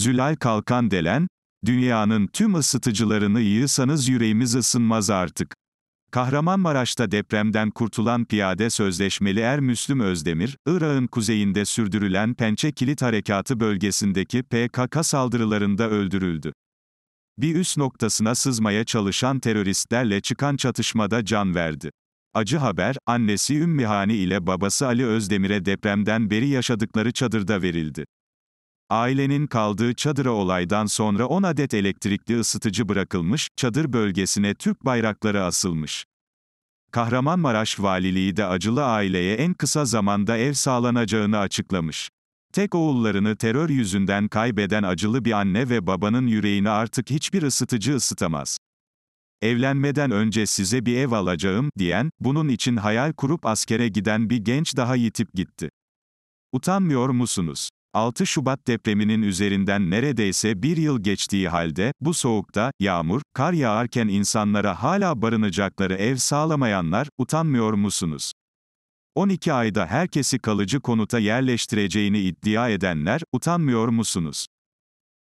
Zülal Kalkan Delen, dünyanın tüm ısıtıcılarını yığsanız yüreğimiz ısınmaz artık. Kahramanmaraş'ta depremden kurtulan piyade sözleşmeli Er Müslüm Özdemir, Irak'ın kuzeyinde sürdürülen Pençe Kilit Harekatı bölgesindeki PKK saldırılarında öldürüldü. Bir üst noktasına sızmaya çalışan teröristlerle çıkan çatışmada can verdi. Acı haber, annesi Ümmihani ile babası Ali Özdemir'e depremden beri yaşadıkları çadırda verildi. Ailenin kaldığı çadıra olaydan sonra 10 adet elektrikli ısıtıcı bırakılmış, çadır bölgesine Türk bayrakları asılmış. Kahramanmaraş Valiliği de acılı aileye en kısa zamanda ev sağlanacağını açıklamış. Tek oğullarını terör yüzünden kaybeden acılı bir anne ve babanın yüreğini artık hiçbir ısıtıcı ısıtamaz. Evlenmeden önce size bir ev alacağım diyen, bunun için hayal kurup askere giden bir genç daha yitip gitti. Utanmıyor musunuz? 6 Şubat depreminin üzerinden neredeyse bir yıl geçtiği halde, bu soğukta, yağmur, kar yağarken insanlara hala barınacakları ev sağlamayanlar, utanmıyor musunuz? 12 ayda herkesi kalıcı konuta yerleştireceğini iddia edenler, utanmıyor musunuz?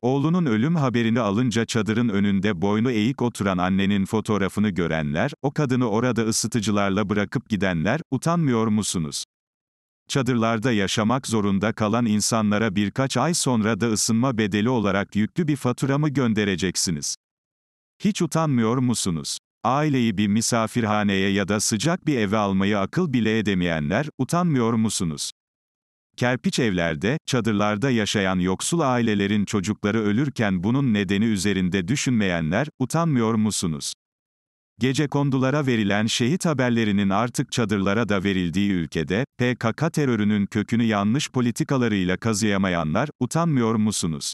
Oğlunun ölüm haberini alınca çadırın önünde boynu eğik oturan annenin fotoğrafını görenler, o kadını orada ısıtıcılarla bırakıp gidenler, utanmıyor musunuz? çadırlarda yaşamak zorunda kalan insanlara birkaç ay sonra da ısınma bedeli olarak yüklü bir fatura mı göndereceksiniz? Hiç utanmıyor musunuz? Aileyi bir misafirhaneye ya da sıcak bir eve almayı akıl bile edemeyenler, utanmıyor musunuz? Kerpiç evlerde, çadırlarda yaşayan yoksul ailelerin çocukları ölürken bunun nedeni üzerinde düşünmeyenler, utanmıyor musunuz? Gece kondulara verilen şehit haberlerinin artık çadırlara da verildiği ülkede, PKK terörünün kökünü yanlış politikalarıyla kazıyamayanlar, utanmıyor musunuz?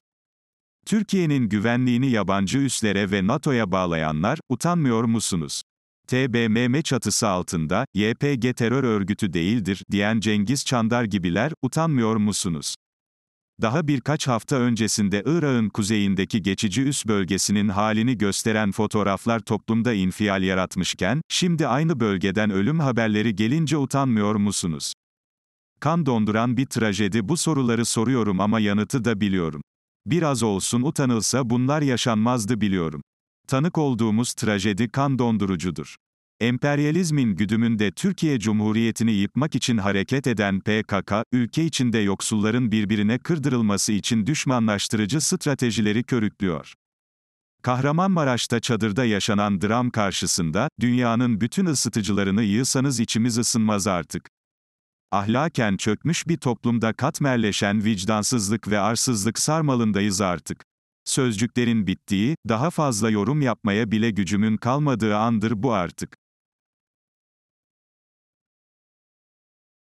Türkiye'nin güvenliğini yabancı üslere ve NATO'ya bağlayanlar, utanmıyor musunuz? TBMM çatısı altında, YPG terör örgütü değildir, diyen Cengiz Çandar gibiler, utanmıyor musunuz? Daha birkaç hafta öncesinde Irak'ın kuzeyindeki geçici üs bölgesinin halini gösteren fotoğraflar toplumda infial yaratmışken, şimdi aynı bölgeden ölüm haberleri gelince utanmıyor musunuz? Kan donduran bir trajedi bu soruları soruyorum ama yanıtı da biliyorum. Biraz olsun utanılsa bunlar yaşanmazdı biliyorum. Tanık olduğumuz trajedi kan dondurucudur. Emperyalizmin güdümünde Türkiye Cumhuriyeti'ni yıkmak için hareket eden PKK, ülke içinde yoksulların birbirine kırdırılması için düşmanlaştırıcı stratejileri körüklüyor. Kahramanmaraş'ta çadırda yaşanan dram karşısında, dünyanın bütün ısıtıcılarını yığsanız içimiz ısınmaz artık. Ahlaken çökmüş bir toplumda katmerleşen vicdansızlık ve arsızlık sarmalındayız artık. Sözcüklerin bittiği, daha fazla yorum yapmaya bile gücümün kalmadığı andır bu artık.